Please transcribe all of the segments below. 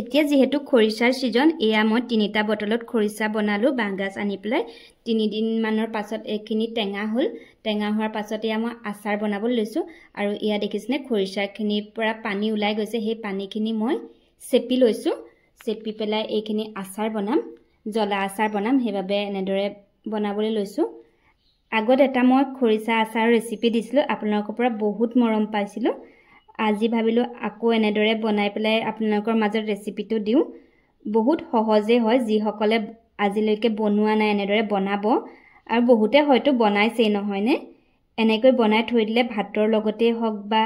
এতিয়া যিহেতু খৰিচাৰ ছিজন এয়া মই তিনিটা বটলত খৰিচা বনালোঁ বাঁহগাজ আনি পেলাই তিনিদিনমানৰ পাছত এইখিনি টেঙা হ'ল টেঙা হোৱাৰ পাছত এয়া মই আচাৰ বনাবলৈ লৈছোঁ আৰু এয়া দেখিছেনে খৰিচাখিনিৰ পৰা পানী ওলাই গৈছে সেই পানীখিনি মই চেপি লৈছোঁ চেপি পেলাই এইখিনি আচাৰ বনাম জ্বলা আচাৰ বনাম সেইবাবে এনেদৰে বনাবলৈ লৈছোঁ আগত এটা মই খৰিচা আচাৰৰ ৰেচিপি দিছিলোঁ আপোনালোকৰ পৰা বহুত মৰম পাইছিলোঁ আজি ভাবিলোঁ আকৌ এনেদৰে বনাই পেলাই আপোনালোকৰ মাজত ৰেচিপিটো দিওঁ বহুত সহজেই হয় যিসকলে আজিলৈকে বনোৱা নাই এনেদৰে বনাব আৰু বহুতে হয়তো বনাইছেই নহয়নে এনেকৈ বনাই থৈ দিলে ভাতৰ লগতেই হওক বা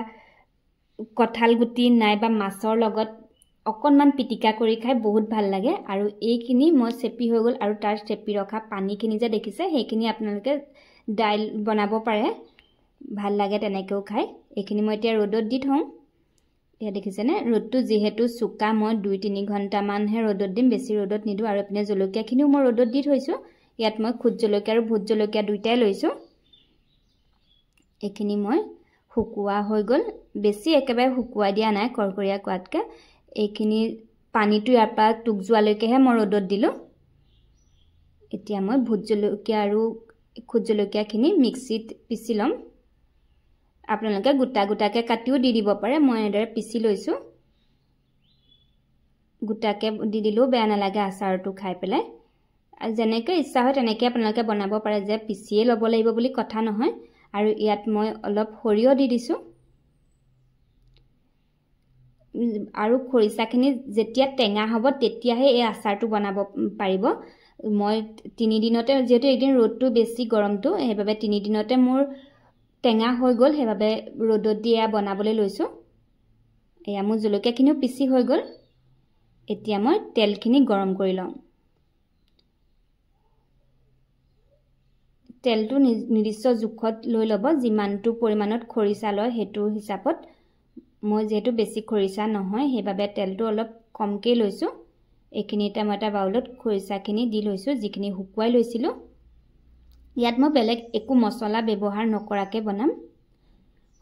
কঁঠাল গুটি নাইবা মাছৰ লগত অকণমান পিটিকা কৰি খাই বহুত ভাল লাগে আৰু এইখিনি মই চেপি হৈ গ'ল আৰু তাৰ চেপি ৰখা পানীখিনি যে দেখিছে সেইখিনি আপোনালোকে দাইল বনাব পাৰে ভাল লাগে তেনেকৈও খায় এইখিনি মই এতিয়া ৰ'দত দি থওঁ এতিয়া দেখিছেনে ৰ'দটো যিহেতু চোকা মই দুই তিনি ঘণ্টামানহে ৰ'দত দিম বেছি ৰ'দত নিদিওঁ আৰু এইপিনে জলকীয়াখিনিও মই ৰ'দত দি থৈছোঁ ইয়াত মই খুদ জলকীয়া আৰু ভোট জলকীয়া দুয়োটাই লৈছোঁ এইখিনি মই শুকোৱা হৈ গ'ল বেছি একেবাৰে শুকুৱাই দিয়া নাই কৰকৰীয়া কোৱাতকৈ এইখিনি পানীটো ইয়াৰ পৰা টোক যোৱালৈকেহে মই ৰ'দত দিলোঁ এতিয়া মই ভোট জলকীয়া আৰু খুদ জলকীয়াখিনি মিক্সিত পিচি ল'ম আপোনালোকে গোটা গোটাকৈ কাটিও দি দিব পাৰে মই এনেদৰে পিচি লৈছোঁ গোটাকৈ দি দিলেও বেয়া নালাগে আচাৰটো খাই পেলাই যেনেকৈ ইচ্ছা হয় তেনেকৈ আপোনালোকে বনাব পাৰে যে পিচিয়ে ল'ব লাগিব বুলি কথা নহয় আৰু ইয়াত মই অলপ সৰিয়হ দি দিছোঁ আৰু খৰিচাখিনি যেতিয়া টেঙা হ'ব তেতিয়াহে এই আচাৰটো বনাব পাৰিব মই তিনিদিনতে যিহেতু এইকেইদিন ৰ'দটো বেছি গৰমটো সেইবাবে তিনিদিনতে মোৰ টেঙা হৈ গ'ল সেইবাবে ৰ'দত দি এয়া বনাবলৈ লৈছোঁ এয়া মোৰ জলকীয়াখিনিও পিচি হৈ গ'ল এতিয়া মই তেলখিনি গৰম কৰি লওঁ তেলটো নিৰ্দিষ্ট জোখত লৈ ল'ব যিমানটো পৰিমাণত খৰিচা লয় সেইটো হিচাপত মই যিহেতু বেছি খৰিচা নহয় সেইবাবে তেলটো অলপ কমকৈ লৈছোঁ এইখিনিতে মই এটা বাউলত খৰিচাখিনি দি লৈছোঁ যিখিনি শুকুৱাই লৈছিলোঁ ইয়াত মই বেলেগ একো মছলা ব্যৱহাৰ নকৰাকৈ বনাম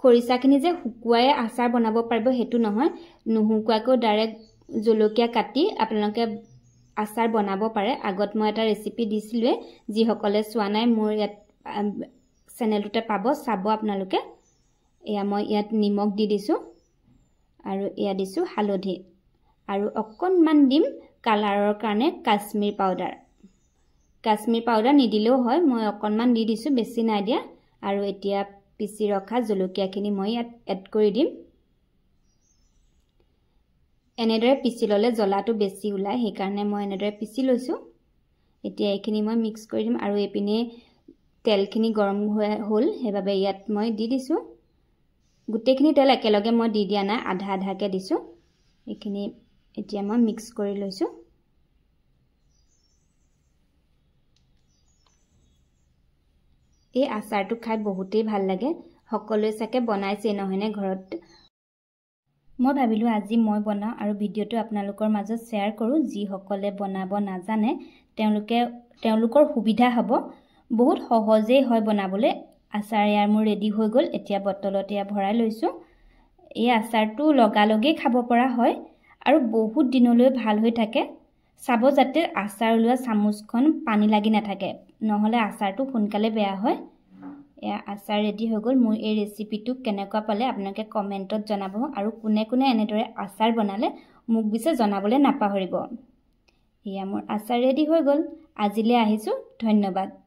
খৰিচাখিনি যে শুকুৱাই আচাৰ বনাব পাৰিব সেইটো নহয় নুশুকুৱাকৈও ডাইৰেক্ট জলকীয়া কাটি আপোনালোকে আচাৰ বনাব পাৰে আগত মই এটা ৰেচিপি দিছিলোৱে যিসকলে চোৱা নাই মোৰ ইয়াত চেনেলটোতে পাব চাব আপোনালোকে এয়া মই ইয়াত নিমখ দি দিছোঁ আৰু এয়া দিছোঁ হালধি আৰু অকণমান দিম কালাৰৰ কাৰণে কাশ্মীৰ পাউডাৰ কাশ্মীৰ পাউদাৰ নিদিলেও হয় মই অকণমান দি দিছোঁ বেছি নাই দিয়া আৰু এতিয়া পিচি ৰখা জলকীয়াখিনি মই ইয়াত এড কৰি দিম এনেদৰে পিচি ল'লে জ্বলাটো বেছি ওলায় সেইকাৰণে মই এনেদৰে পিচি লৈছোঁ এতিয়া এইখিনি মই মিক্স কৰি দিম আৰু এইপিনে তেলখিনি গৰম হ'ল সেইবাবে ইয়াত মই দি দিছোঁ গোটেইখিনি তেল একেলগে মই দি দিয়া নাই আধা আধাকৈ দিছোঁ এইখিনি এতিয়া মই মিক্স কৰি লৈছোঁ এই আচাৰটো খাই বহুতেই ভাল লাগে সকলোৱে চাগে বনাইছেই নহয়নে ঘৰত মই ভাবিলোঁ আজি মই বনাওঁ আৰু ভিডিঅ'টো আপোনালোকৰ মাজত শ্বেয়াৰ কৰোঁ যিসকলে বনাব নাজানে তেওঁলোকে তেওঁলোকৰ সুবিধা হ'ব বহুত সহজেই হয় বনাবলৈ আচাৰ ইয়াৰ মোৰ ৰেডি হৈ গ'ল এতিয়া বটলত এয়া ভৰাই লৈছোঁ এই আচাৰটো লগালগেই খাব পৰা হয় আৰু বহুত দিনলৈ ভাল হৈ থাকে চাব যাতে আচাৰ ওলোৱা চামুচখন পানী লাগি নাথাকে নহ'লে আচাৰটো সোনকালে বেয়া হয় এয়া আচাৰ ৰেডি হৈ গ'ল মোৰ এই ৰেচিপিটো কেনেকুৱা পালে আপোনালোকে কমেণ্টত জনাব আৰু কোনে কোনে এনেদৰে আচাৰ বনালে মোক পিছে জনাবলৈ নাপাহৰিব এয়া মোৰ আচাৰ ৰেডি হৈ গ'ল আজিলৈ আহিছোঁ ধন্যবাদ